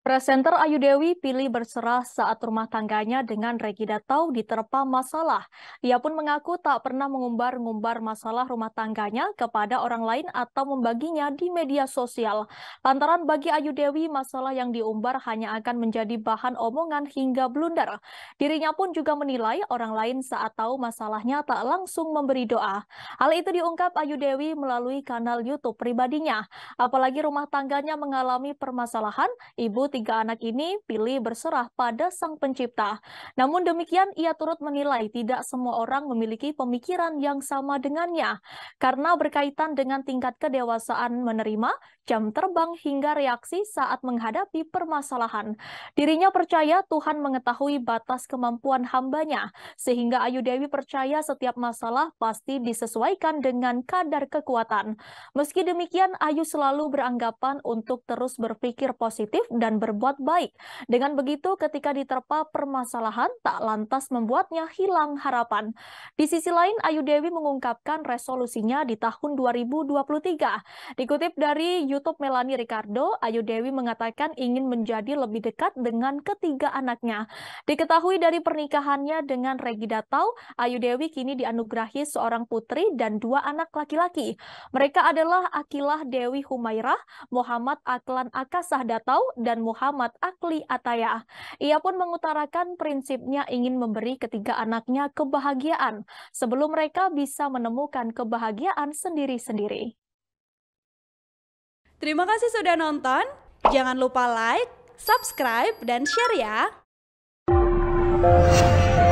Presenter Ayu Dewi pilih berserah saat rumah tangganya dengan Regida Tau diterpa masalah. Ia pun mengaku tak pernah mengumbar-ngumbar masalah rumah tangganya kepada orang lain atau membaginya di media sosial. Lantaran bagi Ayu Dewi, masalah yang diumbar hanya akan menjadi bahan omongan hingga blunder. Dirinya pun juga menilai orang lain saat tahu masalahnya tak langsung memberi doa. Hal itu diungkap Ayu Dewi melalui kanal YouTube pribadinya. Apalagi rumah tangganya mengalami permasalahan, ibu tiga anak ini pilih berserah pada Sang Pencipta. Namun demikian, ia turut menilai tidak semua orang memiliki pemikiran yang sama dengannya, karena berkaitan dengan tingkat kedewasaan menerima, jam terbang hingga reaksi saat menghadapi permasalahan. Dirinya percaya Tuhan mengetahui batas kemampuan hambanya, sehingga Ayu Dewi percaya setiap masalah pasti disesuaikan dengan kadar kekuatan. Meski demikian, Ayu selalu beranggapan untuk terus berpikir positif dan berbuat baik. Dengan begitu, ketika diterpa permasalahan, tak lantas membuatnya hilang harapan. Di sisi lain, Ayu Dewi mengungkapkan resolusinya di tahun 2023. Dikutip dari YouTube Melani Ricardo, Ayu Dewi mengatakan ingin menjadi lebih dekat dengan ketiga anaknya. Diketahui dari pernikahannya dengan Regi Datau, Ayu Dewi kini dianugerahi seorang putri dan dua anak laki-laki. Mereka adalah Akilah Dewi Humairah, Muhammad Aklan Akasah Datau, dan Muhammad Muhammad Akli Atayah. Ia pun mengutarakan prinsipnya ingin memberi ketiga anaknya kebahagiaan sebelum mereka bisa menemukan kebahagiaan sendiri-sendiri. Terima kasih sudah nonton. Jangan lupa like, subscribe, dan share ya.